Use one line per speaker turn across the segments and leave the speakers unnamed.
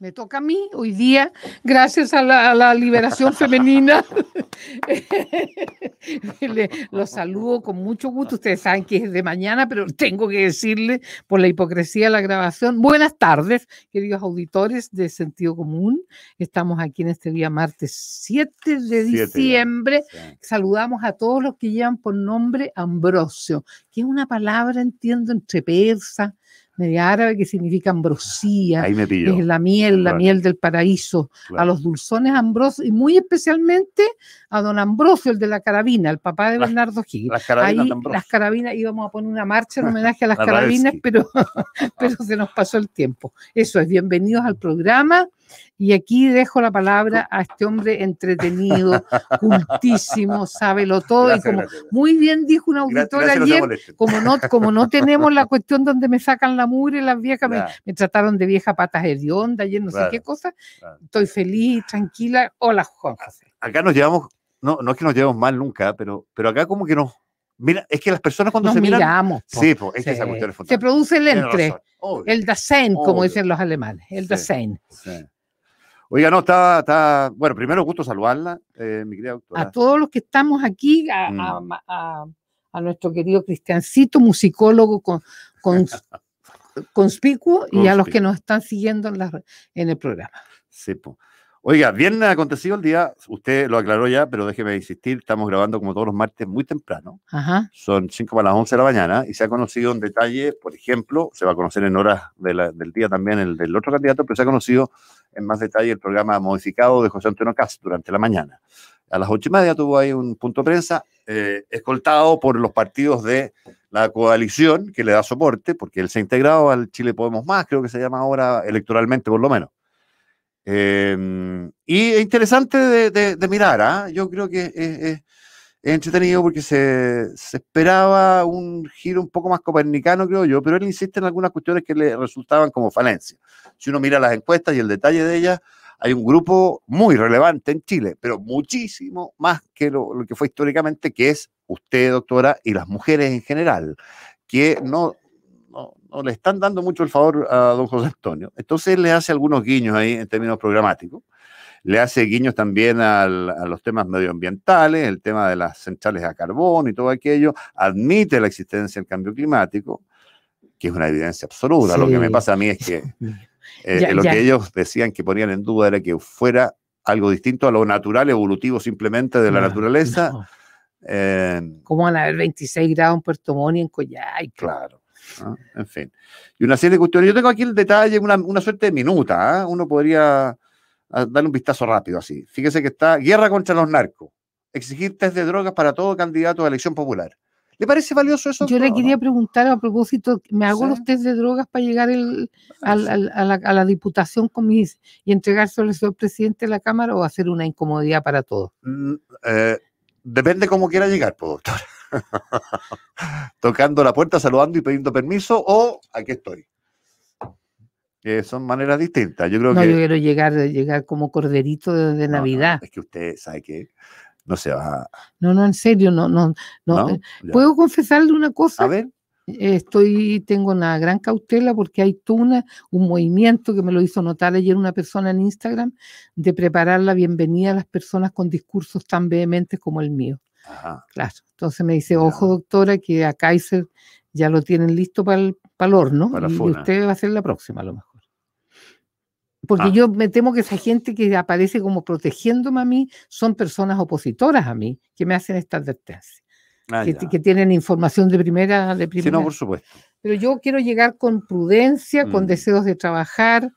me toca a mí hoy día, gracias a la, liberación femenina. los saludo con mucho gusto. Ustedes saben que es de mañana, pero tengo que decirle por la hipocresía de la grabación. Buenas tardes, queridos auditores de Sentido Común. Estamos aquí en este día martes 7 de diciembre. Saludamos a todos los que llevan por nombre Ambrosio, que es una palabra, entiendo, entre persa media árabe que significa ambrosía, es la miel, la miel del paraíso, a los dulzones ambrosos y muy especialmente a don Ambrosio, el de la carabina, el papá de Bernardo Gil. Las carabinas, Ahí, las carabinas, íbamos a poner una marcha en homenaje a las carabinas, pero, pero se nos pasó el tiempo. Eso es, bienvenidos al programa. Y aquí dejo la palabra a este hombre entretenido, cultísimo, sábelo todo. y como muy bien dijo una auditor ayer, como, no, como no tenemos la cuestión donde me sacan la mugre, las viejas me, trataron de vieja patas hedionda ayer, no sé qué cosa. Estoy feliz, tranquila. Hola, Juan
Acá nos llevamos, no, no es que nos llevamos mal nunca, pero, pero acá como que nos Mira, es que las personas cuando se miran. Miramos, sí, es Que Se produce
el entre, el Dasein, como dicen los alemanes, el
Dasein. Oiga, no, está, está, bueno, primero gusto saludarla, eh, mi querida doctora. A todos
los que estamos aquí, mm. a, nuestro querido Cristiancito, musicólogo con, con conspicuo, y a los que nos están siguiendo en, la, en el programa.
Sepo. Oiga, bien acontecido el día, usted lo aclaró ya, pero déjeme insistir, estamos grabando como todos los martes muy temprano. Son 5 para las 11 de la mañana y se ha conocido en detalle, por ejemplo, se va a conocer en horas del día también el del otro candidato, pero se ha conocido en más detalle el programa modificado de José Antonio Cast durante la mañana. A las 8 y media tuvo ahí un punto de prensa, eh, escoltado por los partidos de la coalición que le da soporte, porque él se ha integrado al Chile Podemos Más, creo que se llama ahora electoralmente por lo menos. Em, y es interesante de, mirar, ¿ah? yo creo que es, entretenido porque se, esperaba un giro un poco más copernicano, creo yo, pero él insiste en algunas cuestiones que le resultaban como falencias. Si uno mira las encuestas y el detalle de ellas, hay un grupo muy relevante en Chile, pero muchísimo más que lo, lo que fue históricamente, que es usted, doctora, y las mujeres en general, que no no, le están dando mucho el favor a don José Antonio. Entonces él le hace algunos guiños ahí en términos programáticos. Le hace guiños también a los temas medioambientales, el tema de las centrales a carbón y todo aquello. Admite la existencia del cambio climático, que es una evidencia absoluta. Lo que me pasa a mí es que eh, eh, lo que ellos decían que ponían en duda era que fuera algo distinto a lo natural, evolutivo simplemente de la naturaleza. Eh,
como ¿Cómo van a haber 26 grados en Puerto Montt en Collay?
Claro. ¿ah? En fin. Y una serie de cuestiones. Yo tengo aquí el detalle, una, suerte de minuta. ¿ah? Uno podría ah, darle un vistazo rápido así. Fíjese que está guerra contra los narcos. Exigir test de drogas para todo candidato a elección popular. ¿Le parece valioso eso? Yo le quería
preguntar a propósito, ¿me hago los test de drogas para llegar a, la, diputación con mis, y entregarse al señor presidente de la Cámara o hacer una incomodidad para todos?
Mm, eh, depende cómo quiera llegar, pues, doctor. tocando la puerta, saludando y pidiendo permiso, o aquí estoy. son maneras distintas. Yo creo no, yo quiero
llegar, llegar como corderito de, Navidad.
es que usted sabe que no se va.
No, no, en serio, no, no, no. Eh, ¿Puedo confesarle una cosa? A ver. Estoy, tengo una gran cautela porque hay tuna, un movimiento que me lo hizo notar ayer una persona en Instagram de preparar la bienvenida a las personas con discursos tan vehementes como el mío. Claro. Entonces me dice, ojo doctora, que a Kaiser ya lo tienen listo para el, horno para y usted va a ser la próxima a lo mejor. Porque ah. yo me temo que esa gente que aparece como protegiéndome a mí son personas opositoras a mí que me hacen esta advertencia. Ah, que, tienen información de primera, de primera. Sí, no, por supuesto. Pero yo quiero llegar con prudencia, con mm. deseos de trabajar,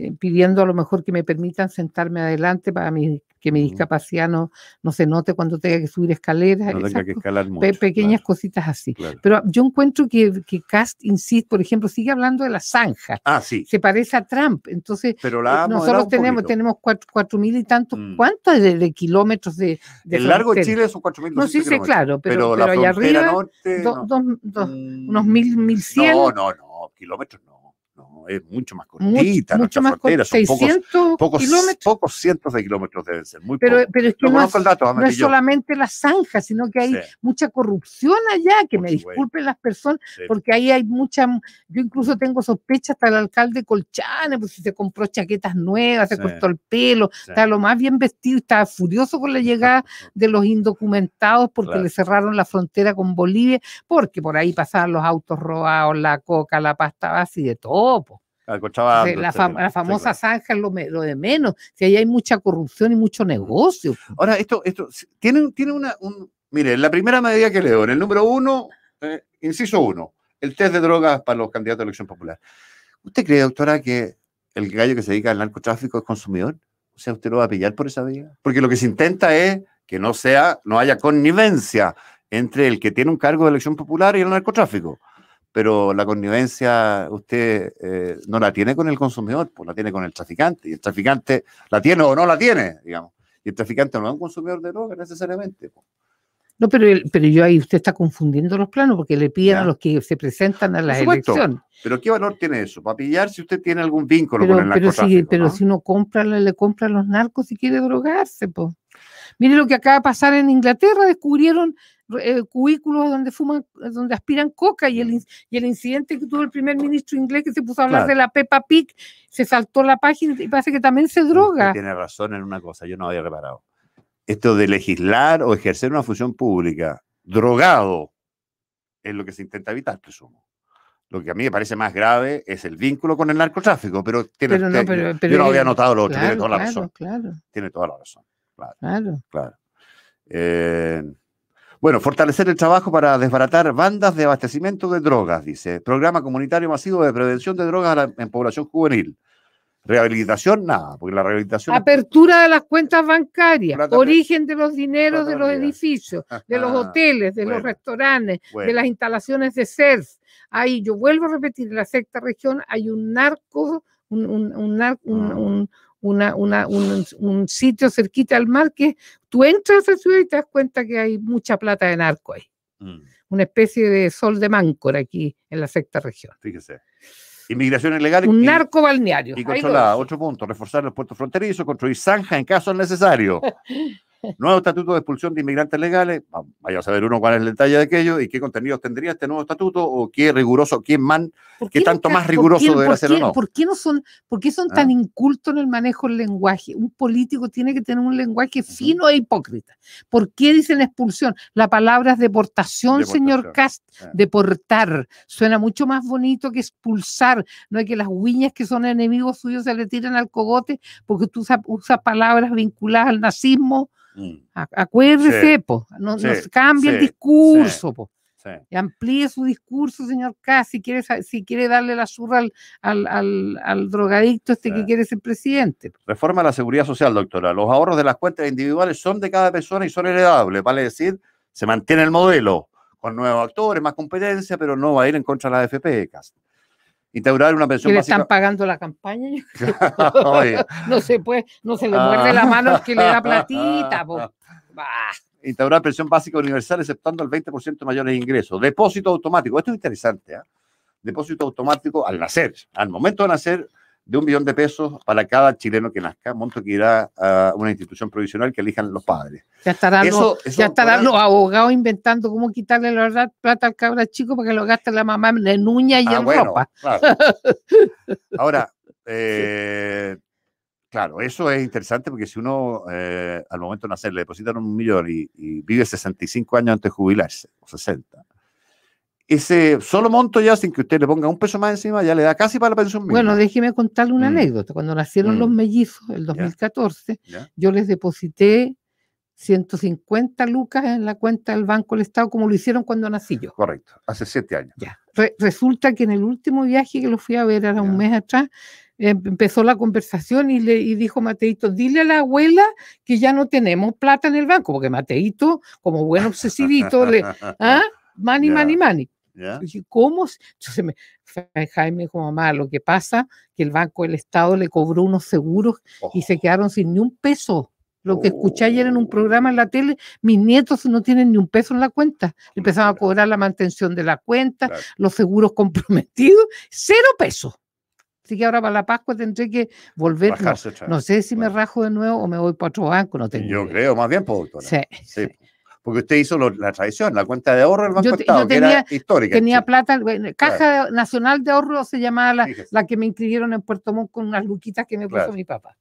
eh, pidiendo a lo mejor que me permitan sentarme adelante para mi, que mi discapacidad no, no se note cuando tenga que subir escaleras. No escalar mucho, pequeñas cositas así. Pero yo encuentro que, que Cast, insiste, por ejemplo, sigue hablando de la zanja. Ah, se parece a Trump.
Entonces, eh, nosotros tenemos, tenemos
cuatro, cuatro, mil y tantos, mm. ¿cuántos de, kilómetros de,
El largo de Chile son cuatro mil. No, sí, claro, pero, pero, allá arriba,
mm, unos mil, mil No,
no, no, kilómetros no es mucho más cortita mucho, más 600 pocos, pocos, cientos de kilómetros deben ser, pero, Pero es que no, es, solamente
la zanja, sino que hay mucha corrupción allá, que me disculpen las personas, porque ahí hay mucha, yo incluso tengo sospechas hasta el alcalde Colchane, pues si se compró chaquetas nuevas, se cortó el pelo, está lo más bien vestido, estaba furioso con la llegada de los indocumentados porque le cerraron la frontera con Bolivia, porque por ahí pasaban los autos robados, la coca, la pasta base y de todo. La, famosa es lo, de menos. que ahí hay mucha corrupción y mucho negocio. Ahora, esto, esto
tiene, tiene una. Un, mire, la primera medida que leo, en el número uno, eh, inciso uno, el test de drogas para los candidatos a elección popular. ¿Usted cree, doctora, que el gallo que se dedica al narcotráfico es consumidor? O sea, usted lo va a pillar por esa vía. Porque lo que se intenta es que no sea, no haya connivencia entre el que tiene un cargo de elección popular y el narcotráfico pero la connivencia usted eh, no la tiene con el consumidor, pues la tiene con el traficante. Y el traficante la tiene o no la tiene, digamos. Y el traficante no es un consumidor de droga necesariamente. Pues.
No, pero, pero yo ahí usted está confundiendo los planos porque le piden a los que se presentan a la elección.
Pero ¿qué valor tiene eso? Para pillar si usted tiene algún vínculo con el pero Si, pero
si uno compra, le compra a los narcos y quiere drogarse, pues. Mire lo que acaba de pasar en Inglaterra, descubrieron eh, cubículos donde fuman, donde aspiran coca y el, mm. y el incidente que tuvo el primer ministro inglés que se puso a hablar de la Peppa Pig, se saltó la página y parece que también se droga.
tiene razón en una cosa, yo no había reparado. Esto de legislar o ejercer una función pública drogado es lo que se intenta evitar, presumo. Lo que a mí me parece más grave es el vínculo con el narcotráfico, pero, tiene, no, yo no había notado lo otro, tiene toda la razón. Tiene toda la razón. Claro. claro. Eh, bueno, fortalecer el trabajo para desbaratar bandas de abastecimiento de drogas, dice. Programa comunitario masivo de prevención de drogas en población juvenil. Rehabilitación, nada, porque la rehabilitación.
Apertura de las cuentas bancarias, origen de los dineros de los edificios, de los hoteles, de los restaurantes, de las instalaciones de serf Ahí, yo vuelvo a repetir, en la sexta región hay un narco, un, narco, un ah una, una, un, sitio cerquita al mar que tú entras a la ciudad y te das cuenta que hay mucha plata de narco ahí. Mm. Una especie de sol de mancora
aquí en la sexta región. Fíjese. Inmigración ilegal. Un
narco balneario. Y controlada.
Otro punto. Reforzar los puertos fronterizos, construir zanjas en caso necesario. Nuevo estatuto de expulsión de inmigrantes legales. Vaya a saber uno cuál es el detalle de aquello y qué contenidos tendría este nuevo estatuto o qué riguroso, quién man, qué, tanto más riguroso debe ser o ¿Por
qué no son, por qué son tan ¿Ah? incultos en el manejo del lenguaje? Un político tiene que tener un lenguaje fino e hipócrita. ¿Por qué dicen expulsión? La palabra es deportación, señor eh. Cast. Deportar. Suena mucho más bonito que expulsar. No hay que las guiñas que son enemigos suyos se le tiran al cogote porque tú usas palabras vinculadas al nazismo, Mm. Acuérdese, sí. cambie el discurso, po. amplíe su discurso, señor K, si quiere, si quiere darle la zurra al, drogadicto este que
quiere ser presidente. Reforma la seguridad social, doctora. Los ahorros de las cuentas individuales son de cada persona y son heredables, vale decir, se mantiene el modelo con nuevos actores, más competencia, pero no va a ir en contra de la AFP, casi Instaurar una pensión ¿Que le están
pagando la campaña? no se puede, no se le muerde la mano que le da platita.
Instaurar pensión básica universal aceptando el 20% de mayores ingresos. Depósito automático. Esto es interesante. ¿ah? Depósito automático al nacer. Al momento de nacer, de un millón de pesos para cada chileno que nazca, monto que irá a una institución provisional que elijan los padres.
Ya estarán, los, los abogados inventando cómo quitarle la plata al cabra chico para que lo gaste la mamá ah, en la y en ropa.
Ahora, eh, claro, eso es interesante porque si uno eh, al momento de nacer le depositan un millón y, y vive 65 años antes de jubilarse, o 60, ese solo monto ya, sin que usted le ponga un peso más encima, ya le da casi para la pensión Bueno,
déjeme contarle una mm. anécdota. Cuando nacieron mm. los mellizos, el 2014, yo les deposité 150 lucas en la cuenta del Banco del Estado, como lo hicieron cuando nací yo.
Correcto, hace siete años.
resulta que en el último viaje que lo fui a ver, era un mes atrás, em, empezó la conversación y le dijo Mateito, dile a la abuela que ya no tenemos plata en el banco, porque Mateito, como buen obsesivito, le, ¿ah? mani, mani, mani y ¿cómo? Entonces me, Jaime dijo, mamá, lo que pasa que el Banco del Estado le cobró unos seguros y se oh. quedaron sin ni un peso. Lo que escuché ayer en un oh. programa en la tele, mis nietos no tienen ni un peso en la cuenta. Empezaron a cobrar la mantención de la cuenta, los seguros comprometidos, cero pesos. Así que ahora para la Pascua tendré que volver. No, sé si me rajo de nuevo o me voy para otro banco,
Yo creo, más bien, por doctora. sí porque usted hizo la tradición, la cuenta de ahorro del Banco tenía, era histórica. Tenía
plata, Caja Nacional de Ahorro se llamaba la, que me inscribieron en Puerto Montt con unas luquitas que me puso mi papá.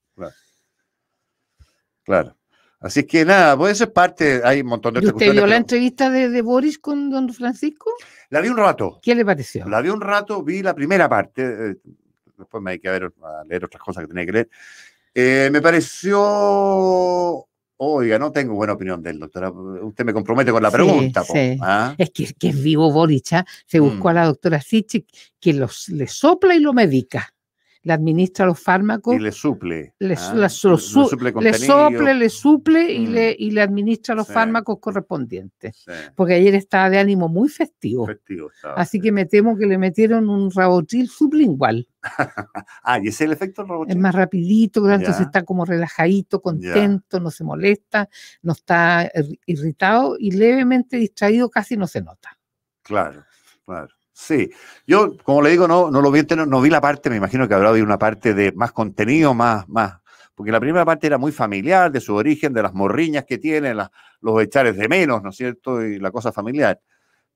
Claro. Así que nada, puede ser parte, hay un montón de ¿Usted vio la
entrevista de, Boris con don Francisco?
La vi un rato. ¿Qué le pareció? La vi un rato, vi la primera parte, eh, después me hay que ver, leer otras cosas que tenía que leer. Eh, me pareció Oiga, no tengo buena opinión del él, doctora. Usted me compromete con la pregunta. ¿ah?
Es que, es vivo Boricha. ¿ah? Se buscó a mm. la doctora Sitchik, que los, le sopla y lo medica le administra los fármacos. Y le
suple. Le, ah, suple, le sople, le
suple y, mm. le, y le administra los fármacos correspondientes. Porque ayer estaba de ánimo muy
festivo. Así
que me temo que le metieron un rabotil sublingual.
ah, y ese es el efecto del rabotil.
Es más rapidito, entonces está como relajadito, contento, no se molesta, no está irritado y levemente distraído, casi no se nota.
Claro, claro. Sí, yo como le digo, no, no lo vi, no, vi la parte, me imagino que habrá habido una parte de más contenido, más, más, porque la primera parte era muy familiar, de su origen, de las morriñas que tiene, los echares de menos, ¿no es cierto? Y la cosa familiar.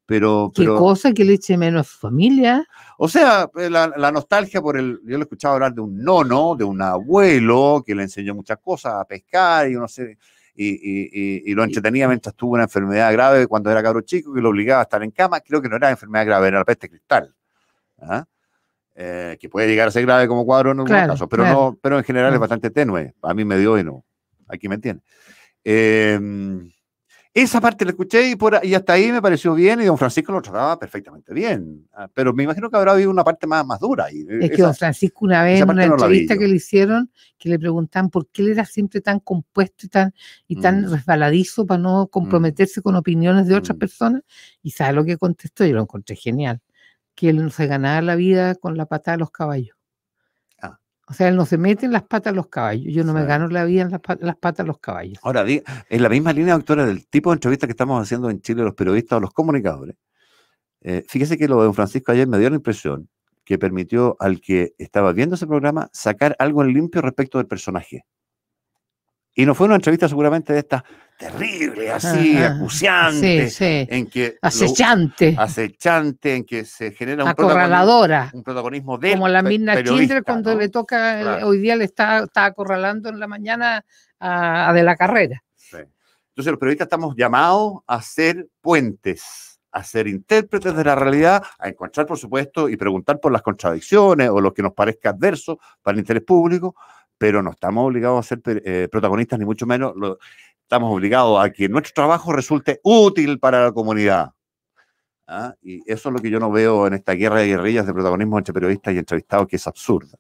Pero, ¿Qué cosa que le eche menos familia? O sea, eh, la, nostalgia por el. Yo lo escuchaba hablar de un nono, de un abuelo que le enseñó muchas cosas a pescar y uno se, y, lo entretenía mientras tuvo una enfermedad grave cuando era cabro chico que lo obligaba a estar en cama. Creo que no era enfermedad grave, era la peste cristal. ¿ah? Eh, que puede llegar a ser grave como cuadro en algunos casos, pero, no, pero en general es bastante tenue. A mí me dio y no. Aquí me entiende. Eh, esa parte la escuché y, por, y hasta ahí me pareció bien y don Francisco lo trataba perfectamente bien. Ah, pero me imagino que habrá habido una parte más, más dura. Y es que don
Francisco una vez en una entrevista que le hicieron, que le preguntan por qué él era siempre tan compuesto y tan, y tan mm. resbaladizo para no mm. comprometerse con opiniones de otras mm. personas. Y sabe lo que contestó, yo lo encontré genial, que él no se ganaba la vida con la patada de los caballos. O sea, no se mete las patas de los caballos. Yo no me gano la vida en las, patas de los caballos.
Ahora, en la misma línea, doctora, del tipo de entrevista que estamos haciendo en Chile los periodistas o los comunicadores, eh, fíjese que lo de don Francisco ayer me dio la impresión que permitió al que estaba viendo ese programa sacar algo en limpio respecto del personaje. Y no fue una entrevista seguramente de estas terrible, ah, así, ah, acuciante, en que acechante, acechante, en que se genera un protagonismo, un protagonismo de como la misma Schindler
cuando le toca eh, hoy día le está, está, acorralando en la mañana a, de la carrera.
Entonces los periodistas estamos llamados a ser puentes, a ser intérpretes de la realidad, a encontrar por supuesto y preguntar por las contradicciones o lo que nos parezca adverso para el interés público, pero no estamos obligados a ser eh, protagonistas, ni mucho menos estamos obligados a que nuestro trabajo resulte útil para la comunidad. ¿Ah? Y eso es lo que yo no veo en esta guerra de guerrillas de protagonismo entre periodistas y entrevistados, que es absurda.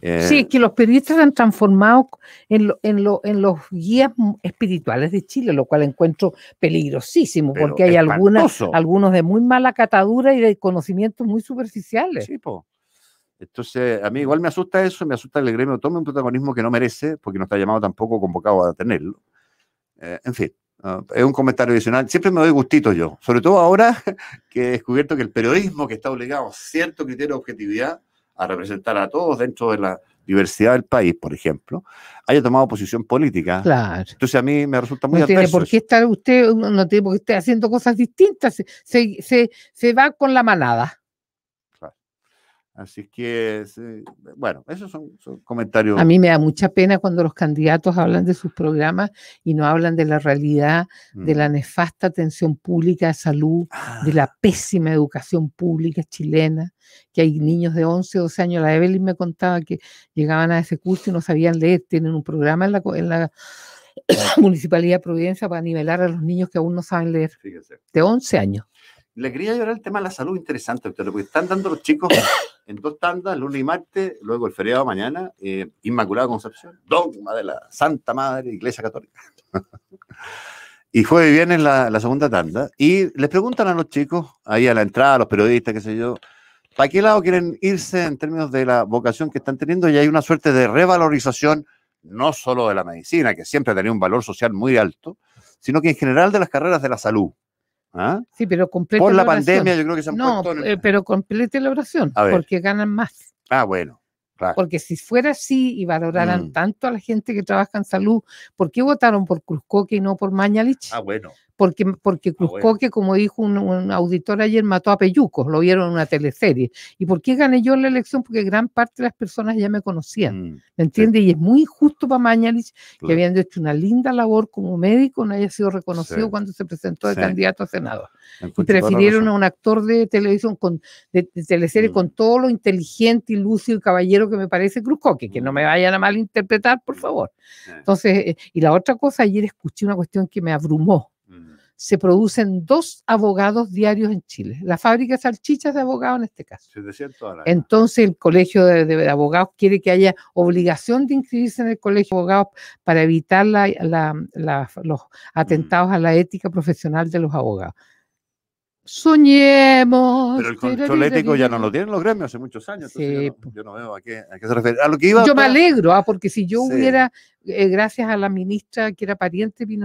Eh, sí,
que los periodistas se han transformado en, en, en, los guías espirituales de Chile, lo cual encuentro peligrosísimo, porque hay algunas, algunos de muy mala catadura y de conocimientos muy superficiales. Sí,
Entonces, a mí igual me asusta eso, me asusta el gremio tome un protagonismo que no merece, porque no está llamado tampoco convocado a tenerlo. Eh, en fin, ah, es un comentario adicional. Siempre me doy gustito yo, sobre todo ahora que he descubierto que el periodismo que está obligado a cierto criterio de objetividad, a representar a todos dentro de la diversidad del país, por ejemplo, haya tomado posición política. Entonces a mí me resulta muy no por qué
usted, no tiene haciendo cosas distintas, se, se va con la manada.
Así que, bueno, esos son, comentarios. A mí me da
mucha pena cuando los candidatos hablan de sus programas y no hablan de la realidad, de la mm. nefasta atención pública de salud, de la ah. pésima educación pública chilena, que hay niños de 11, 12 años. La Evelyn me contaba que llegaban a ese curso y no sabían leer. Tienen un programa en la, la Municipalidad de Providencia para nivelar a los niños que aún no saben leer. De 11 años
le quería llevar el tema de la salud interesante, doctor, porque están dando los chicos en dos tandas, lunes y martes, luego el feriado mañana, eh, Inmaculada Concepción, dogma de la Santa Madre Iglesia Católica. y fue bien en la, la, segunda tanda. Y les preguntan a los chicos, ahí a la entrada, a los periodistas, qué sé yo, ¿para qué lado quieren irse en términos de la vocación que están teniendo? Y hay una suerte de revalorización, no solo de la medicina, que siempre ha tenido un valor social muy alto, sino que en general de las carreras de la salud. ¿Ah?
Sí, pero complete Por la, pandemia yo creo que no, eh, pero complete la oración, porque ganan más. Ah, bueno. Porque si fuera así y valoraran mm. tanto a la gente que trabaja en salud, ¿por qué votaron por Cruzcoque y no por Mañalich? Ah, bueno porque, porque ah, como dijo un, auditor ayer, mató a Peyuco, lo vieron en una teleserie. ¿Y por qué gané yo la elección? Porque gran parte de las personas ya me conocían, mm, ¿me entiendes? Y es muy injusto para Mañalich, que habiendo hecho una linda labor como médico, no haya sido reconocido cuando se presentó de candidato a senador. Y prefirieron a un actor de televisión, con, de, teleserie, mm. con todo lo inteligente y lúcido y caballero que me parece Cruzcoque, que no me mm. vayan a malinterpretar, por favor. Entonces, eh, y la otra cosa, ayer escuché una cuestión que me abrumó se producen dos abogados diarios en Chile. La fábrica de salchichas de abogados en este caso. Entonces el colegio de, abogados quiere que haya obligación de inscribirse en el colegio de abogados para evitar los atentados mm. a la ética profesional de los abogados. Soñemos. Pero el control ético ya no lo
tienen los gremios hace muchos años. Yo, no, veo a qué, se refiere. yo me
alegro, ah, porque si yo hubiera eh, gracias a la ministra que era pariente de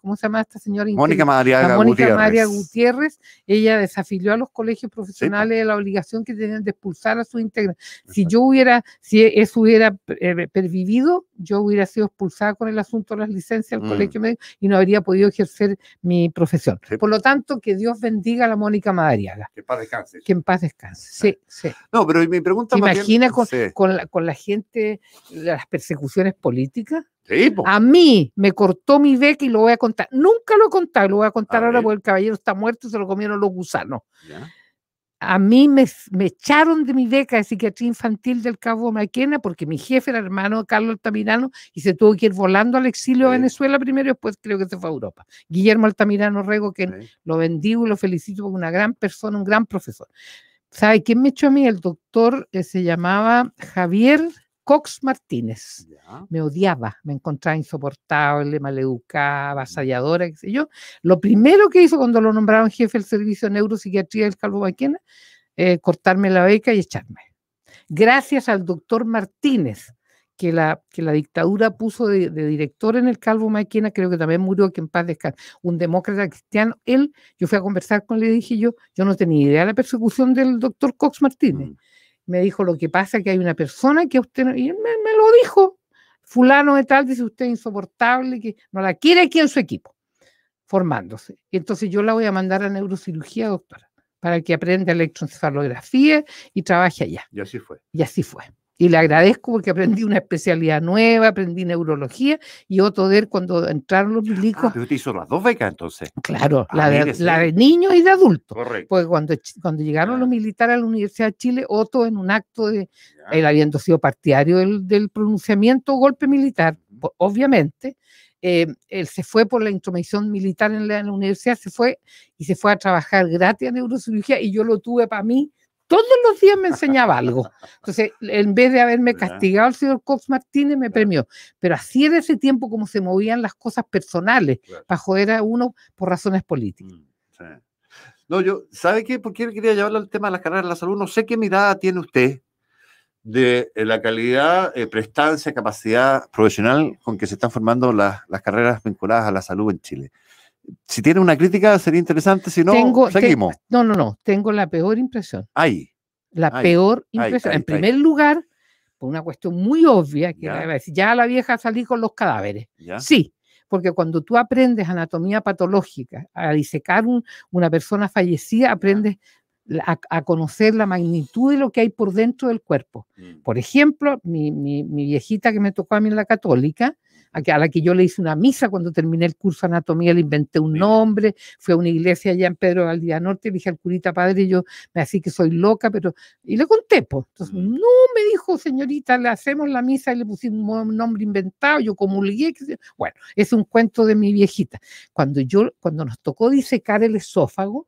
¿cómo se llama esta señora? Mónica María Gutiérrez. María Gutiérrez. ella desafilió a los colegios pues. profesionales la obligación que tenían de expulsar a su integrantes. Si yo hubiera, si eso hubiera eh, pervivido, yo hubiera sido expulsada con el asunto de las licencias del mm. colegio médico y no habría podido ejercer mi profesión. Por lo pues. tanto, que Dios bendiga a la Mónica Madariaga. Que
en paz descanse. Que
en paz descanse, sí, sí.
No, pero mi pregunta Imagina
con la gente, las persecuciones políticas a mí me cortó mi beca y lo voy a contar. Nunca lo he contado, lo voy a contar ahora porque el caballero está muerto y se lo comieron los gusanos. A mí me, echaron de mi beca de psiquiatría infantil del Cabo Maquena porque mi jefe era hermano de Carlos Altamirano y se tuvo que ir volando al exilio a Venezuela primero y después creo que se fue a Europa. Guillermo Altamirano Rego, que lo bendigo y lo felicito porque una gran persona, un gran profesor. ¿Sabe quién me echó a mí? El doctor eh, se llamaba Javier Cox Martínez. Me odiaba, me encontraba insoportable, maleducada, mm. avasalladora, qué sé yo. Lo primero que hizo cuando lo nombraron jefe del servicio de neuropsiquiatría del Calvo Maquena, eh, cortarme la beca y echarme. Gracias al doctor Martínez, que la, que la dictadura puso de, director en el Calvo Maquena, creo que también murió, aquí en paz descanse, un demócrata cristiano. Él, yo fui a conversar con él y dije yo, yo no tenía idea de la persecución del doctor Cox Martínez. Mm me dijo lo que pasa, que hay una persona que usted, y me, me, lo dijo, fulano de tal, dice usted insoportable, que no la quiere aquí en su equipo, formándose. entonces yo la voy a mandar a neurocirugía, doctora, para que aprenda electroencefalografía y trabaje allá. Y así fue. Y así fue y le agradezco porque aprendí una especialidad nueva, aprendí neurología y otro de él cuando entraron los milicos. Ah,
hizo las dos becas entonces. Claro, ah, la,
de, niños y de adultos. Correcto. Porque cuando, cuando llegaron los ah. militares a la Universidad de Chile, Otto en un acto de, él habiendo sido partidario del, pronunciamiento golpe militar, obviamente, eh, él se fue por la intromisión militar en la, universidad, se fue y se fue a trabajar gratis a neurocirugía y yo lo tuve para mí todos los días me enseñaba algo. Entonces, en vez de haberme castigado el señor Cox Martínez, me premió. Pero así era ese tiempo como se movían las cosas personales para joder a uno por razones políticas.
Mm, no, yo, ¿sabe qué? ¿Por qué quería llevarle al tema de las carreras de la salud? No sé qué mirada tiene usted de eh, la calidad, eh, prestancia, capacidad profesional con que se están formando las carreras vinculadas a la salud en Chile si tiene una crítica sería interesante, si no, seguimos.
no, no, no, tengo la peor impresión.
Ahí. La peor impresión. en primer
lugar, por una cuestión muy obvia, que ya, la, ya la vieja salí con los cadáveres. Sí, porque cuando tú aprendes anatomía patológica, a disecar una persona fallecida, aprendes a, conocer la magnitud de lo que hay por dentro del cuerpo. Mm. Por ejemplo, mi, viejita que me tocó a mí en la católica, a la que yo le hice una misa cuando terminé el curso de anatomía, le inventé un nombre, fui a una iglesia allá en Pedro Día Norte, le dije al curita padre, yo me así que soy loca, pero, y le conté, pues, entonces, mm. no, me dijo, señorita, le hacemos la misa y le pusimos un nombre inventado, yo comulgué, bueno, es un cuento de mi viejita. Cuando yo, cuando nos tocó disecar el esófago,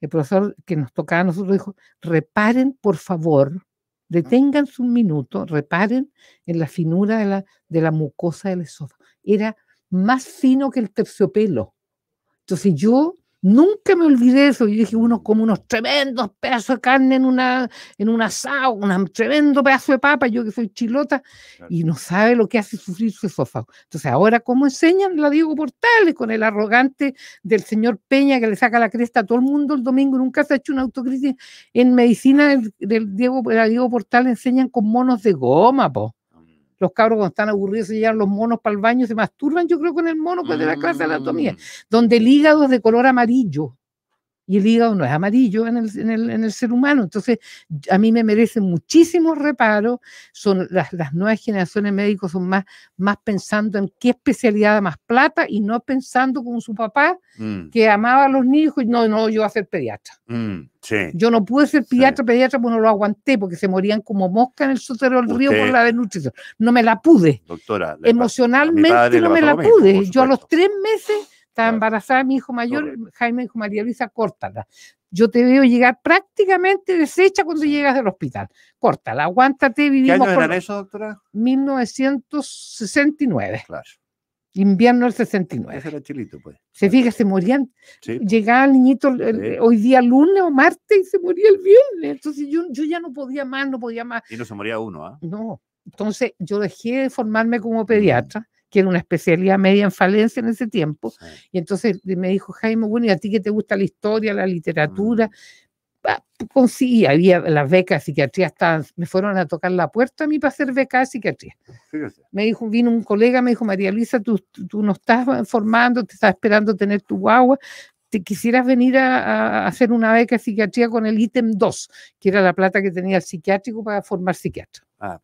el profesor que nos tocaba a nosotros dijo, reparen por favor Deténganse un minuto, reparen en la finura de la, de la mucosa del esófago. Era más fino que el terciopelo. Entonces yo Nunca me olvidé eso. Yo dije, uno como unos tremendos pedazos de carne en una en un asado, un tremendo pedazo de papa, yo que soy chilota, y no sabe lo que hace sufrir su esófago. Entonces, ahora, ¿cómo enseñan la Diego Portales con el arrogante del señor Peña que le saca la cresta a todo el mundo el domingo? Nunca se ha hecho una autocrítica. En medicina del, Diego, la Diego Portales enseñan con monos de goma, po los cabros cuando están aburridos se llevan los monos para el baño, se masturban, yo creo, con el mono pues, de la mm. clase de anatomía, donde el hígado es de color amarillo, y el hígado no es amarillo en el, en el, en el ser humano. Entonces, a mí me merecen muchísimos reparos. Son, las, las nuevas generaciones médicos son más, más pensando en qué especialidad da más plata y no pensando como su papá mm. que amaba a los niños y no, no, yo voy a ser pediatra.
Mm, sí. Yo
no pude ser pediatra, pediatra, pues no lo aguanté porque se morían como mosca en el sotero del río por la desnutrición. No me la
pude. Doctora,
emocionalmente no me la pude. yo a los tres meses está embarazada mi hijo mayor, Jaime dijo, María Luisa, córtala. Yo te veo llegar prácticamente deshecha cuando llegas del hospital. Córtala, aguántate, vivimos. ¿Qué año era eso, doctora? 1969. Claro. Invierno del 69. Ese era chilito, pues. Se fija, se morían. Pues. Llegaba el niñito hoy día lunes o martes y se moría el viernes. Entonces yo, yo ya no podía más, no podía más.
Y no se moría uno, ¿ah?
No. Entonces yo dejé de formarme como pediatra que era una especialidad media en falencia en ese tiempo. Y entonces me dijo, Jaime, bueno, ¿y a ti que te gusta la historia, la literatura? conseguí, mm. ah, pues había las becas de psiquiatría, me fueron a tocar la puerta a mí para hacer becas de psiquiatría. Me dijo, vino un colega, me dijo, María Luisa, tú, no estás formando, te estás esperando tener tu guagua, te quisieras venir a, hacer una beca de psiquiatría con el ítem 2, que era la plata que tenía el psiquiátrico para formar psiquiatra. Ah,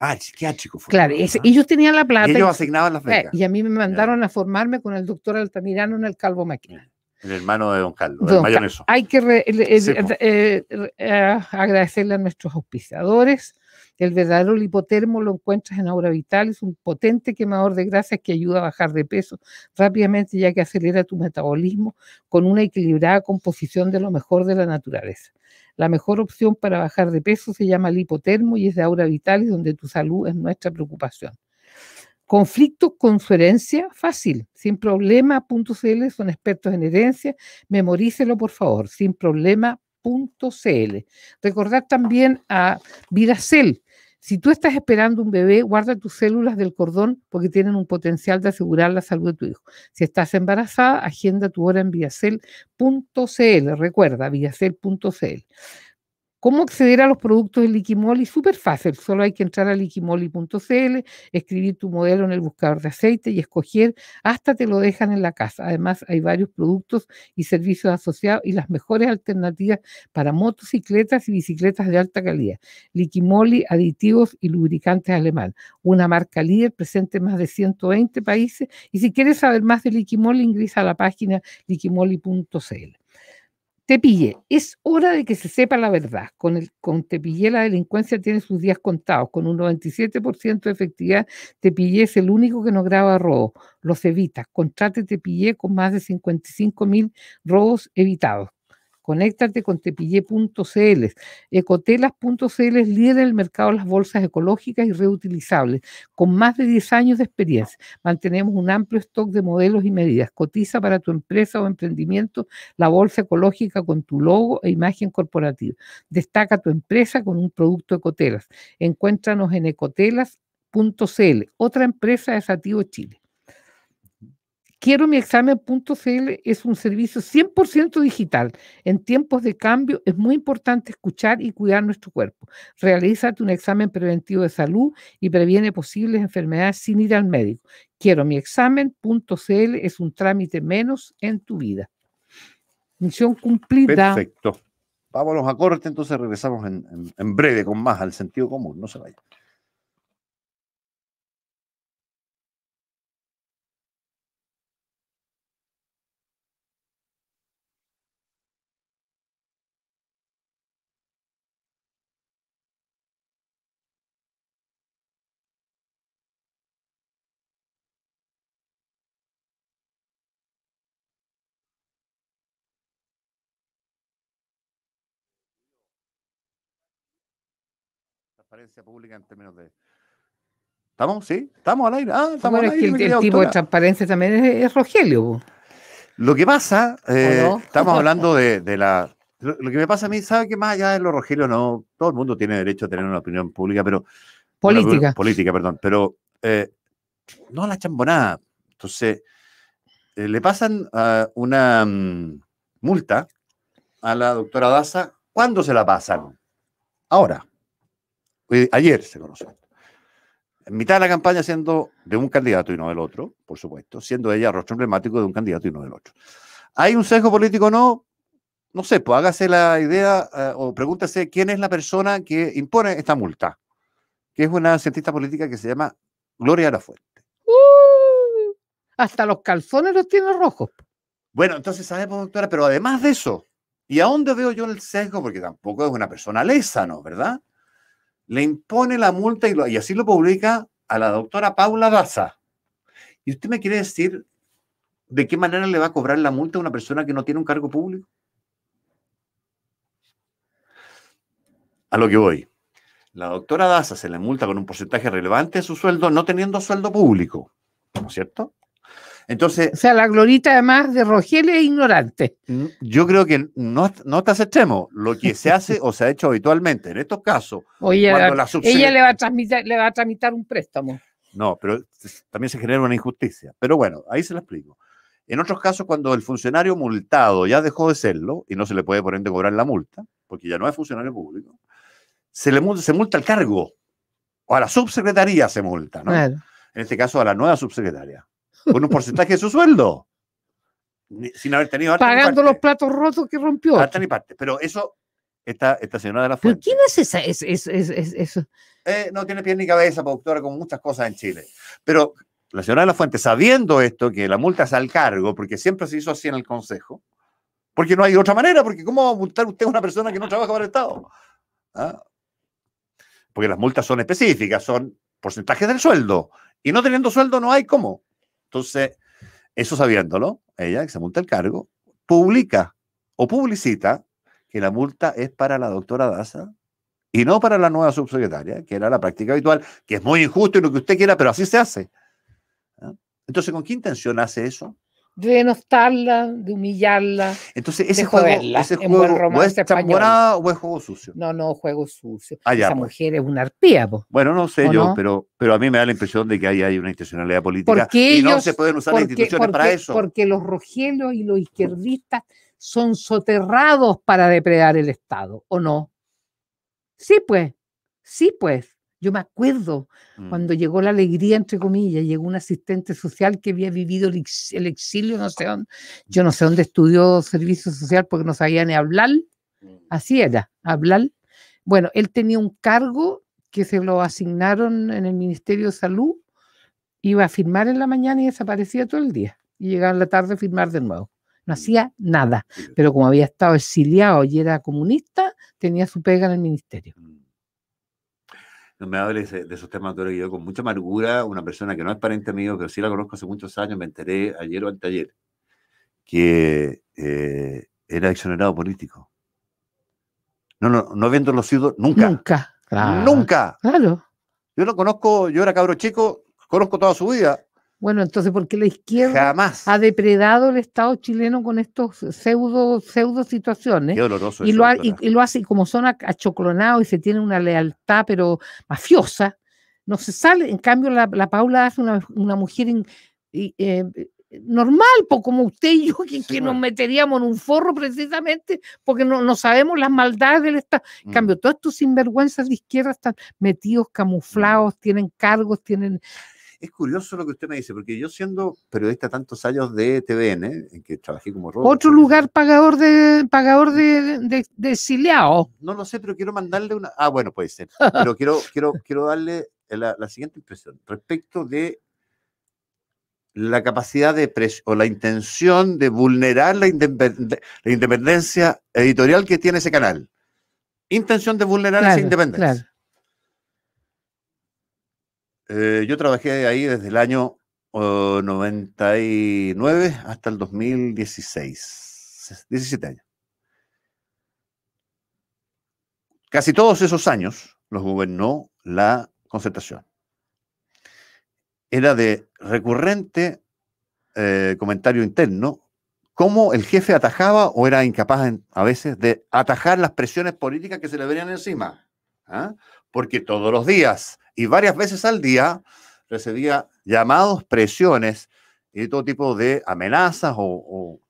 Ah, psiquiátrico.
Fue claro, ellos tenían la plata. Y ellos asignaban las y a mí me mandaron a formarme con el doctor Altamirano en el Calvo Máquina. Mm.
El hermano de Don Carlos,
Hay que eh, eh, agradecerle a nuestros auspiciadores. El verdadero lipotermo lo encuentras en Aura Vital, es un potente quemador de grasas que ayuda a bajar de peso rápidamente ya que acelera tu metabolismo con una equilibrada composición de lo mejor de la naturaleza. La mejor opción para bajar de peso se llama el y es de Aura Vitalis, donde tu salud es nuestra preocupación. Conflictos con su herencia, fácil, sin son expertos en herencia, memorícelo por favor, sin problema.cl. Recordar también a Viracel, si tú estás esperando un bebé, guarda tus células del cordón porque tienen un potencial de asegurar la salud de tu hijo. Si estás embarazada, agenda tu hora en viacel.cl. Recuerda, viacel.cl. ¿Cómo acceder a los productos de Liquimoli? Súper fácil, solo hay que entrar a liquimoli.cl, escribir tu modelo en el buscador de aceite y escoger, hasta te lo dejan en la casa. Además, hay varios productos y servicios asociados y las mejores alternativas para motocicletas y bicicletas de alta calidad. Liquimoli, aditivos y lubricantes alemán, una marca líder presente en más de 120 países. Y si quieres saber más de Liquimoli, ingresa a la página liquimoli.cl. Tepille, es hora de que se sepa la verdad. Con, el, con Tepille la delincuencia tiene sus días contados. Con un 97% de efectividad, Tepille es el único que no graba robos. Los evita. Contrate Tepille con más de 55 mil robos evitados. Conéctate con tepille.cl. Ecotelas.cl es líder del mercado de las bolsas ecológicas y reutilizables, con más de 10 años de experiencia. Mantenemos un amplio stock de modelos y medidas. Cotiza para tu empresa o emprendimiento la bolsa ecológica con tu logo e imagen corporativa. Destaca tu empresa con un producto Ecotelas. Encuéntranos en ecotelas.cl. Otra empresa de sativo Chile. Quiero mi examen.cl es un servicio 100% digital. En tiempos de cambio es muy importante escuchar y cuidar nuestro cuerpo. Realízate un examen preventivo de salud y previene posibles enfermedades sin ir al médico. Quiero mi examen.cl es un trámite menos en tu vida. Misión cumplida.
Perfecto. Vámonos a corte, entonces regresamos en, en breve con más al sentido común. No se vayan. transparencia pública en términos de. ¿Estamos? ¿Sí? ¿Estamos al aire?
Ah, estamos el, tipo de transparencia también es, Rogelio.
Lo que pasa, eh, estamos hablando de, la. Lo, que me pasa a mí, ¿sabe que más allá de lo Rogelio, no? Todo el mundo tiene derecho a tener una opinión pública, pero. Política. política, perdón. Pero eh, no la chambonada. Entonces, eh, le pasan una mm, multa a la doctora Daza. ¿Cuándo se la pasan? Ahora ayer se conoció. En mitad de la campaña siendo de un candidato y no del otro, por supuesto, siendo ella rostro emblemático de un candidato y no del otro. ¿Hay un sesgo político o no? No sé, pues hágase la idea eh, o pregúntese quién es la persona que impone esta multa, que es una cientista política que se llama Gloria Lafuente. Uh, hasta los calzones los tiene rojos. Bueno, entonces sabemos, doctora, pero además de eso, ¿y a dónde veo yo el sesgo? Porque tampoco es una persona lesa, ¿no? ¿Verdad? le impone la multa y, así lo publica a la doctora Paula Daza. ¿Y usted me quiere decir de qué manera le va a cobrar la multa a una persona que no tiene un cargo público? A lo que voy. La doctora Daza se le multa con un porcentaje relevante de su sueldo no teniendo sueldo público, ¿no es cierto? Entonces. O sea, la glorita además de Rogelio es ignorante. Mm, yo creo que no, no estás extremo. Lo que se hace o se ha hecho habitualmente en estos casos. Oye, ella
le va, a tramitar, un préstamo.
No, pero también se genera una injusticia. Pero bueno, ahí se lo explico. En otros casos, cuando el funcionario multado ya dejó de serlo y no se le puede por ende cobrar la multa, porque ya no es funcionario público, se le multa, se al cargo o a la subsecretaría se multa, ¿no? En este caso, a la nueva subsecretaria con un porcentaje de su sueldo. Sin haber tenido Pagando los platos rotos que rompió. hasta ni parte. Pero eso, esta, señora de la Fuente. ¿Pero quién es esa? eso? Eh, no tiene pie ni cabeza, productora, con muchas cosas en Chile. Pero la señora de la Fuente, sabiendo esto, que la multa es al cargo, porque siempre se hizo así en el Consejo, porque no hay otra manera, porque ¿cómo va a multar usted a una persona que no trabaja para el Estado? ¿Ah? Porque las multas son específicas, son porcentajes del sueldo. Y no teniendo sueldo no hay cómo. Entonces, eso sabiéndolo, ella que se multa el cargo, publica o publicita que la multa es para la doctora Daza y no para la nueva subsecretaria, que era la práctica habitual, que es muy injusto y lo que usted quiera, pero así se hace. ¿ah? Entonces, ¿con qué intención hace eso?
de denostarla, de humillarla.
Entonces, ese juego, ese juego es o es juego
sucio? No, no, juego sucio. Ah, Esa pues. mujer es una arpía.
Bueno, no sé yo, Pero, pero a mí me da la impresión de que ahí hay una institucionalidad política y no se pueden usar las instituciones para eso. Porque
los rogelos y los izquierdistas son soterrados para depredar el Estado, ¿o no? Sí, pues, sí, pues. Yo me acuerdo mm. cuando llegó la alegría, entre comillas, llegó un asistente social que había vivido el exilio, no sé dónde, yo no sé dónde estudió servicio social porque no sabía ni hablar, mm. así era, hablar. Bueno, él tenía un cargo que se lo asignaron en el Ministerio de Salud, iba a firmar en la mañana y desaparecía todo el día, y llegaba en la tarde a firmar de nuevo. No mm. hacía nada, pero como había estado exiliado y era comunista, tenía su pega en el ministerio
no me hables de, esos temas de yo con mucha amargura, una persona que no es pariente mío, pero sí la conozco hace muchos años, me enteré ayer o anteayer, que eh, era exonerado político. No, no, no habiéndolo sido nunca. Nunca. Nunca. Claro. Yo lo conozco, yo era cabro chico, conozco toda su vida,
bueno, entonces, ¿por qué la izquierda ha depredado el Estado chileno con estos pseudo, pseudo situaciones? y, lo y, lo hace, y como son achoclonados y se tiene una lealtad, pero mafiosa, no se sale. En cambio, la, Paula hace una, mujer eh, normal, como usted y yo, que, nos meteríamos en un forro precisamente porque no, sabemos las maldades del Estado. En cambio, mm. todos estos sinvergüenzas de izquierda están metidos, camuflados, mm. tienen cargos, tienen
es curioso lo que usted me dice, porque yo siendo periodista tantos años de TVN, en que trabajé como Otro
lugar pagador de pagador de,
No lo sé, pero quiero mandarle una. Ah, bueno, puede ser. Pero quiero, quiero, quiero darle la, siguiente impresión respecto de la capacidad de o la intención de vulnerar la, independencia editorial que tiene ese canal. Intención de vulnerar esa independencia. Eh, yo trabajé ahí desde el año 99 hasta el 2016, 17 años. Casi todos esos años los gobernó la concertación. Era de recurrente eh, comentario interno cómo el jefe atajaba o era incapaz a veces de atajar las presiones políticas que se le venían encima. ¿ah? Porque todos los días y varias veces al día recibía llamados, presiones y todo tipo de amenazas o,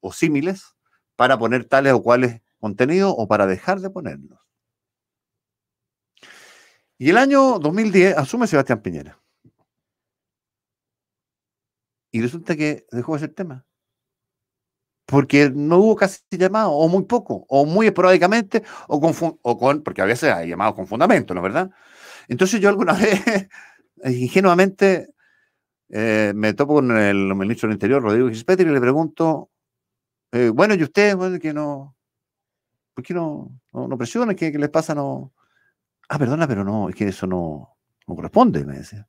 o, símiles para poner tales o cuales contenidos o para dejar de ponerlos. Y el año 2010 asume Sebastián Piñera. Y resulta que dejó ese tema. Porque no hubo casi llamado, o muy poco, o muy esporádicamente, o con, o con porque a veces hay llamados con fundamento, ¿no es verdad? Entonces yo alguna vez, ingenuamente, eh, me topo con el ministro del Interior, Rodrigo Gispetri, y le pregunto, eh, bueno, ¿y ustedes que no, por qué no, no, presionan? ¿Qué, les pasa? No... Ah, perdona, pero no, es que eso no, no corresponde, me decía.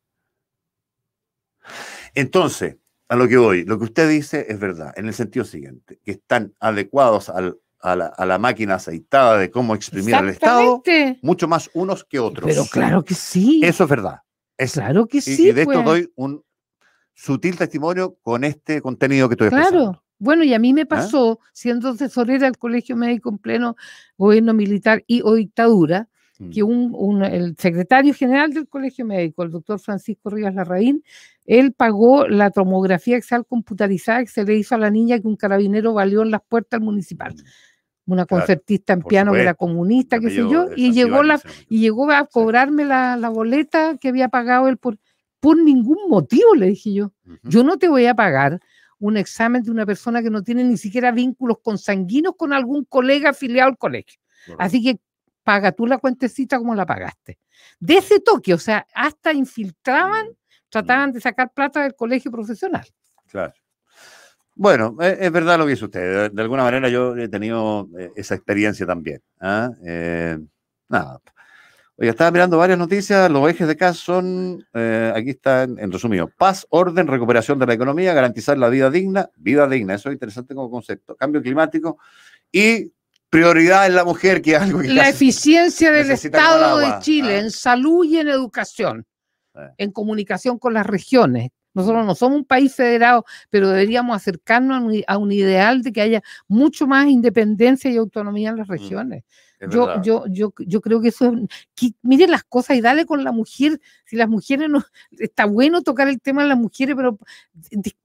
Entonces, a lo que voy, lo que usted dice es verdad, en el sentido siguiente, que están adecuados al a la, máquina aceitada de cómo exprimir al Estado, mucho más unos que otros. Pero claro que sí. Eso es verdad. Es, claro que sí. Y de esto pues. doy un sutil testimonio con este contenido que estoy Claro.
Bueno, y a mí me ¿Ah? pasó, siendo tesorera del Colegio Médico en pleno gobierno militar y o dictadura, mm. que el secretario general del Colegio Médico, el doctor Francisco Rivas Larraín, él pagó la tomografía axial computarizada que se le hizo a la niña que un carabinero valió en las puertas del municipal. Mm una concertista en piano que era comunista, qué sé yo, y llegó, la, y llegó a cobrarme la, boleta que había pagado él por, por ningún motivo, le dije yo. Yo no te voy a pagar un examen de una persona que no tiene ni siquiera vínculos consanguinos con algún colega afiliado al colegio. Así que paga tú la cuentecita como la pagaste. De ese toque, o sea, hasta infiltraban, trataban de sacar plata del colegio profesional.
Claro. Bueno, eh, es, verdad lo que dice usted. De, alguna manera yo he tenido eh, esa experiencia también. ¿ah? Eh, nada. Oye, estaba mirando varias noticias. Los ejes de caso son, aquí está en, resumen: resumido, paz, orden, recuperación de la economía, garantizar la vida digna, vida digna, eso es interesante como concepto, cambio climático y prioridad en la mujer, que algo La eficiencia
del Estado de ¿ah? Chile en salud y en educación, en comunicación con las regiones, nosotros no somos un país federado, pero deberíamos acercarnos a un, ideal de que haya mucho más independencia y autonomía en las mm, regiones. yo, yo, yo, yo, creo que eso es, miren las cosas y dale con la mujer, si las mujeres no, está bueno tocar el tema de las mujeres, pero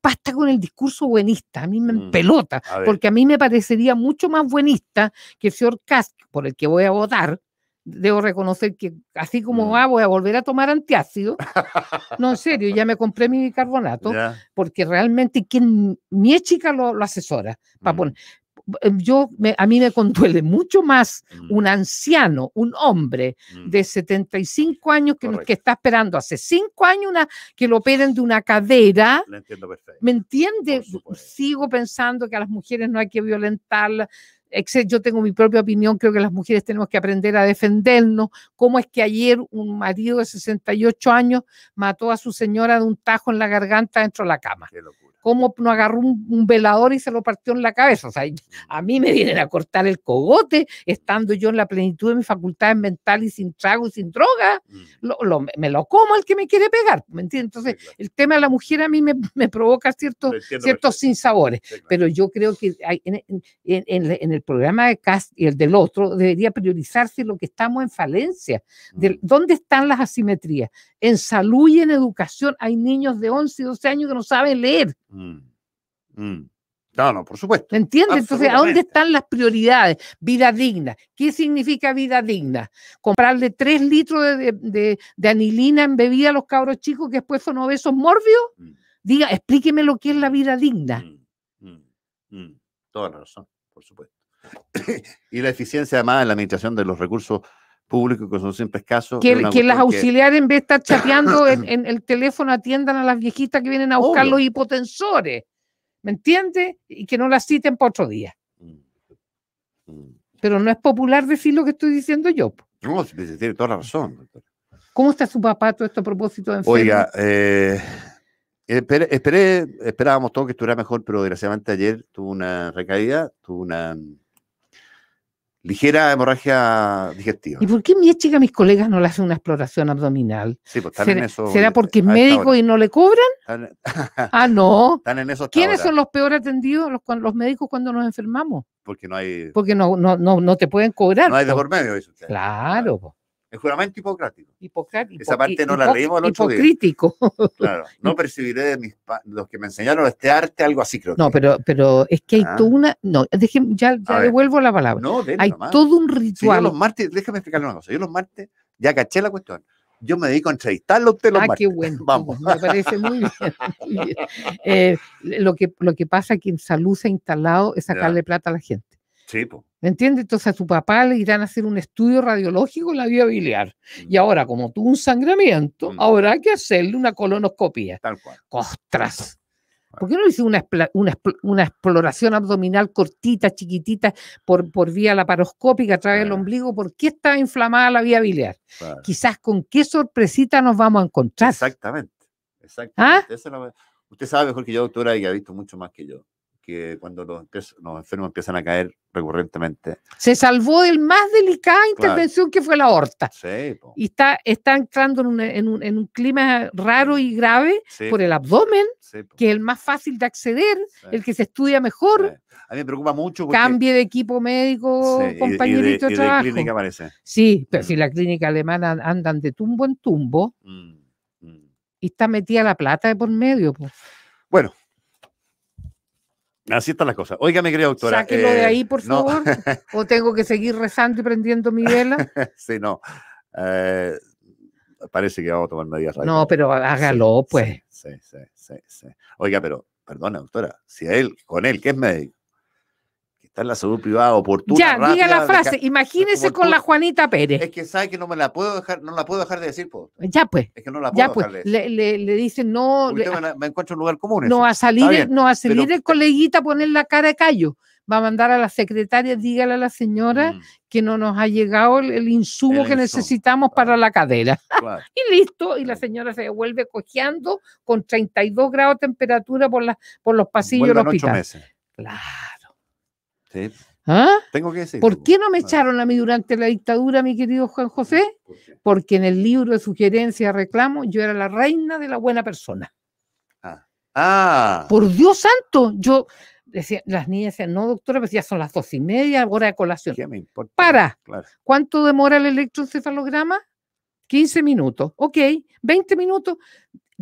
basta con el discurso buenista, a mí me mm, pelota, porque a mí me parecería mucho más buenista que el señor Kask, por el que voy a votar, debo reconocer que así como mm. voy a volver a tomar antiácido. No, en serio, ya me compré mi bicarbonato, porque realmente quien, mi chica lo, asesora. Para mm. em, Yo, a mí me conduele mucho más mm. un anciano, un hombre de 75 años que, está esperando hace 5 años que lo operen de una cadera. Entiendo ¿Me entiende? Sigo pensando que a las mujeres no hay que violentarlas yo tengo mi propia opinión, creo que las mujeres tenemos que aprender a defendernos. ¿Cómo es que ayer un marido de 68 años mató a su señora de un tajo en la garganta dentro de la cama? Qué locura. ¿Cómo no agarró un, velador y se lo partió en la cabeza? O sea, a mí me vienen a cortar el cogote estando yo en la plenitud de mis facultades mental y sin trago y sin droga. Mm. me lo como el que me quiere pegar, Entonces, el tema de la mujer a mí me, provoca ciertos, ciertos sinsabores, pero yo creo que en el programa de Cast y el del otro, debería priorizarse lo que estamos en falencia. ¿Dónde están las asimetrías? En salud y en educación hay niños de 11 y 12 años que no saben leer.
Mm. Mm. No, no, por supuesto. ¿Entiendes? Entonces, ¿a dónde
están las prioridades? Vida digna. ¿Qué significa vida digna? Comprarle tres litros de, anilina en bebida a los cabros chicos que después son obesos morbios. Mm. Diga, explíqueme lo que es la vida digna.
toda la razón, por supuesto. y la eficiencia además en la administración de los recursos públicos que son siempre escasos. Que, las auxiliares
en vez de estar chateando en, el teléfono atiendan a las viejitas que vienen a buscar los hipotensores, ¿me entiendes? Y que no las citen para otro día. Mm. Pero no es popular decir lo que estoy diciendo
yo. No, tiene toda la razón.
¿Cómo está su papá todo esto a propósito de enfermedad?
Oiga, eh, esperé, esperábamos todo que estuviera mejor, pero desgraciadamente ayer tuvo una recaída, tuvo una ligera hemorragia digestiva. ¿Y por
qué mi chica, mis colegas, no le hacen una exploración abdominal? Sí,
pues están ¿Será, en eso. ¿Será porque es médico y
no le cobran?
ah, no. Están en eso. ¿Quiénes son los
peores atendidos, los, los, médicos, cuando nos enfermamos?
Porque no hay.
Porque no, no, no, te pueden cobrar. No hay de
por medio, Claro. claro. El juramento hipocrático. Hipocrático. Esa parte no la leímos el otro Hipocrítico. Día. Claro. No percibiré de mis los que me enseñaron este arte algo así, creo. No,
pero, pero es que hay ah. toda una. No, déjeme, ya, ya devuelvo
la palabra. No, hay todo un ritual. yo los martes, déjame explicarle una cosa. Yo los martes ya caché la cuestión yo me dedico a entrevistarlo los los ah, qué bueno. Vamos. Me parece muy bien.
Eh, lo, que, lo que pasa es que en salud se ha instalado es sacarle de plata a la gente. Sí, ¿Me entiendes? Entonces a tu papá le irán a hacer un estudio radiológico en la vía biliar. Y mm. ahora, como tuvo un sangramiento, ahora mm. hay que hacerle una colonoscopia. Tal cual. ¡Ostras! ¿Por qué no hice una, una, exploración abdominal cortita, chiquitita, por, por vía laparoscópica a través del ombligo? ¿Por qué
está inflamada la
vía biliar? Quizás con qué sorpresita nos vamos a encontrar. Exactamente.
¿Ah? Usted sabe mejor que yo, doctora, y ha visto mucho más que yo que cuando los, enfermos empiezan a caer recurrentemente.
Se salvó del más delicada intervención que fue la aorta. y está, está entrando en un, clima raro y grave por el abdomen, que es el más fácil de acceder, el que se estudia mejor.
A mí me preocupa mucho. Cambie
de equipo médico, compañerito de, trabajo. Sí, pero mm. si la clínica alemana andan de tumbo en tumbo mm, mm. y está metida la plata de por medio. Pues. Bueno,
Así están las cosas. Oiga, me querida doctora. Sáquelo de eh, ahí, por favor.
o tengo que seguir rezando y prendiendo mi vela.
sí, no. Eh, parece que vamos a tomar medidas No, pero hágalo, pues. Sí, sí, sí, Oiga, pero, perdona, doctora, si él, con él, que es médico, en la salud privada oportuna. Ya, diga la frase,
imagínese con la Juanita Pérez. Es
que sabe que no me la puedo dejar, no la puedo dejar de decir, Ya pues. Es que no la puedo pues, dejar de
decir. Le, le, dicen, no. me,
encuentro un lugar común. No, a salir, no a salir
el coleguita a poner la cara de callo va a mandar a la secretaria, dígale a la señora mm. que no nos ha llegado el, insumo que necesitamos para la cadera. y listo, y la señora se vuelve cojeando con 32 grados de temperatura por, la, por los pasillos del hospital. Meses.
Claro. ¿Ah? ¿Por
qué no me ah. echaron a mí durante la dictadura, mi querido Juan José? Porque en el libro de sugerencias, reclamo, yo era la reina de la buena persona. Ah. Por Dios santo, yo decía, las niñas decían, no, doctora, pues ya son las dos y media, hora de colación. Para. ¿Cuánto demora el electroencefalograma? 15 minutos. Ok, 20 minutos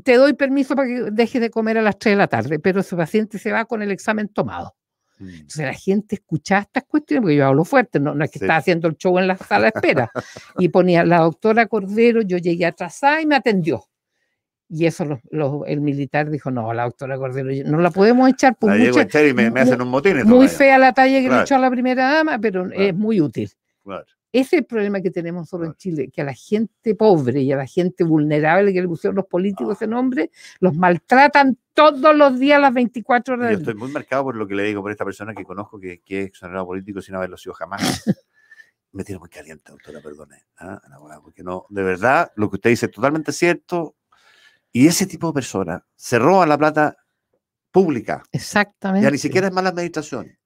te doy permiso para que dejes de comer a las 3 de la tarde, pero ese paciente se va con el examen tomado. Mm. Entonces la gente escuchaba estas cuestiones, porque yo hablo fuerte, no, es que estaba haciendo el show en la sala de espera. y ponía la doctora Cordero, yo llegué atrasada y me atendió. Y eso el militar dijo, no, la doctora Cordero, no la podemos echar
Muy fea la
talla que le echó a la primera dama, pero es muy útil. Ese es el problema que tenemos solo en Chile, que a la gente pobre y a la gente vulnerable que le pusieron los políticos ah. ese nombre, los maltratan todos los días las 24 horas. Yo estoy muy
marcado por lo que le digo por esta persona que conozco que, es exonerado político sin haberlo sido jamás. Me tiene muy caliente, doctora, perdone. ¿ah? Porque no, de verdad, lo que usted dice es totalmente cierto. Y ese tipo de personas se roba la plata pública.
Exactamente. Ya ni siquiera es
mala administración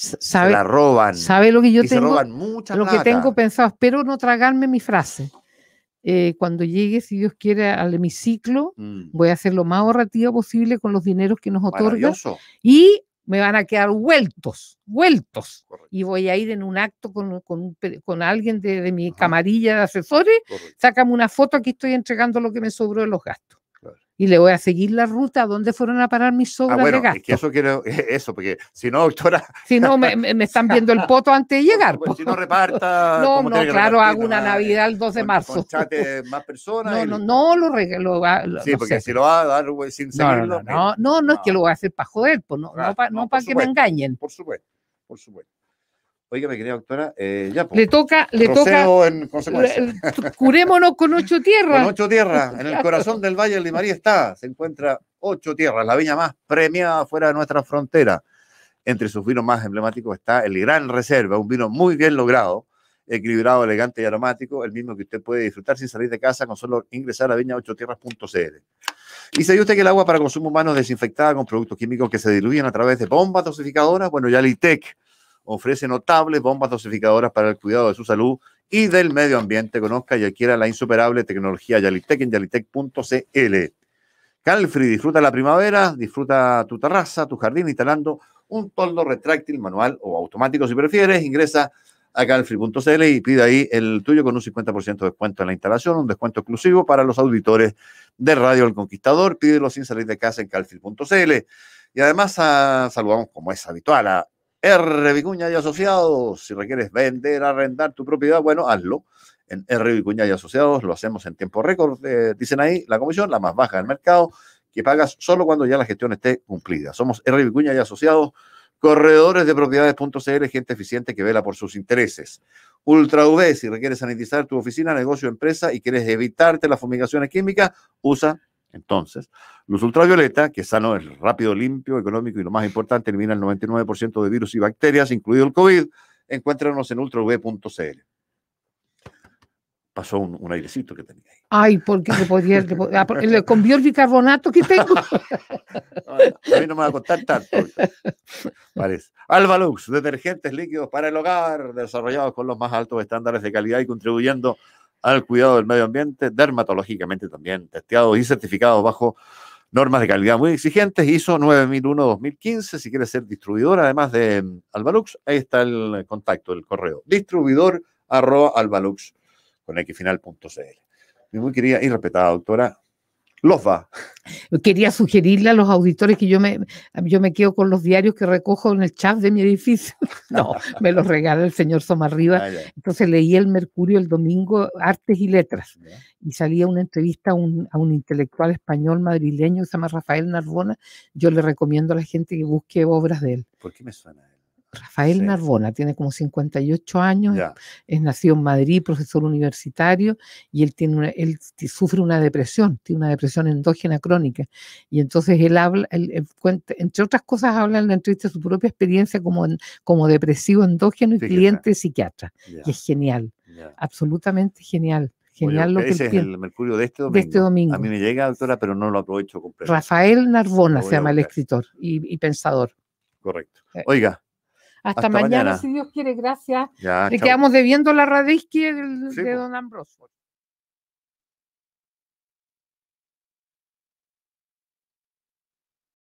sabe, la roban. ¿Sabe lo que yo tengo? roban mucha lo que tengo
pensado. Espero no tragarme mi frase. Eh, cuando llegue, si Dios quiere, al hemiciclo, mm. voy a hacer lo más ahorrativo posible con los dineros que nos otorga. Y me van a quedar vueltos, vueltos. Y voy a ir en un acto con, alguien de, mi camarilla de asesores, sácame una foto, aquí estoy entregando lo que me sobró de los gastos y le voy a seguir la ruta donde fueron a parar mis ah, sobras de gasto. Es que
eso quiero, eso, porque si no, doctora.
Si no, me, me están viendo el poto antes de llegar. Pues, si
no reparta. No, no, claro, hago
una Navidad el 2 de marzo. Conchate más personas. No, no, no lo regalo. Ah, sí, no porque si
lo va a dar sin seguirlo.
No, no, no, no, es que lo voy a hacer para joder, pues no, no, ah, para que me engañen. Por supuesto,
por supuesto. Oiga, mi querida doctora, eh, ya. Pues, le toca, le toca.
curémonos con ocho tierras. Con ocho
tierras. En el corazón del Valle de María está. Se encuentra ocho tierras, la viña más premiada fuera de nuestra frontera. Entre sus vinos más emblemáticos está el Gran Reserva, un vino muy bien logrado, equilibrado, elegante y aromático, el mismo que usted puede disfrutar sin salir de casa con solo ingresar a viña8tierras.cl. Y sabía usted que el agua para consumo humano desinfectada con productos químicos que se diluyen a través de bombas dosificadoras. Bueno, ya el ITEC ofrece notables bombas dosificadoras para el cuidado de su salud y del medio ambiente. Conozca y adquiera la insuperable tecnología Yalitec en yalitec.cl. Calfree, disfruta la primavera, disfruta tu terraza, tu jardín, instalando un toldo retráctil, manual o automático si prefieres. Ingresa a calfree.cl y pide ahí el tuyo con un 50% de descuento en la instalación, un descuento exclusivo para los auditores de Radio El Conquistador. Pídelo sin salir de casa en calfree.cl. Y además ah, saludamos, como es habitual, a R. Vicuña y Asociados. Si requieres vender, arrendar tu propiedad, bueno, hazlo. En R. Vicuña y Asociados lo hacemos en tiempo récord. Eh, dicen ahí la comisión, la más baja del mercado, que pagas solo cuando ya la gestión esté cumplida. Somos R. Vicuña y Asociados, corredores de propiedades.cl, gente eficiente que vela por sus intereses. Ultra UV, si requieres sanitizar tu oficina, negocio, empresa y quieres evitarte las fumigaciones químicas, usa entonces, luz ultravioleta, que sano es rápido, limpio, económico y lo más importante, elimina el 99% de virus y bacterias, incluido el COVID. Encuéntranos en ultrav.cl. Pasó un, airecito que tenía
ahí. Ay, porque ah, le podía, el bicarbonato que tengo.
a mí no me va a costar tanto. Alvalux, Albalux, detergentes líquidos para el hogar, desarrollados con los más altos estándares de calidad y contribuyendo al cuidado del medio ambiente, dermatológicamente también testeados y certificados bajo normas de calidad muy exigentes, ISO 9001-2015, si quieres ser distribuidor, además de mm, Albalux, ahí está el contacto, el correo, distribuidor arroba albalux con xfinal.cl. Mi muy querida y respetada doctora, los va.
Quería sugerirle a los auditores que yo me, yo me quedo con los diarios que recojo en el chat de mi edificio. No, me los regala el señor Somarriba. Arriba. Ah, Entonces leí el Mercurio el domingo, Artes y Letras, y salía una entrevista a un, intelectual español madrileño que se llama Rafael Narbona. Yo le recomiendo a la gente que busque obras de él.
¿Por qué me suena
Rafael Narbona, tiene como 58 años, es, nacido en Madrid, profesor universitario, y él, tiene una, él sufre una depresión, tiene una depresión endógena crónica. Y entonces él habla, entre otras cosas, habla en la entrevista de su propia experiencia como, como depresivo endógeno y cliente psiquiatra. Y es genial, absolutamente genial. Genial lo que ese es el
Mercurio este de este, domingo. A mí me llega, doctora, pero no lo aprovecho completamente. Rafael
Narbona se llama el escritor y
pensador. Correcto. Eh, Oiga, hasta, mañana, si
Dios quiere, gracias. Le quedamos debiendo la radisquia de, de don Ambrosio.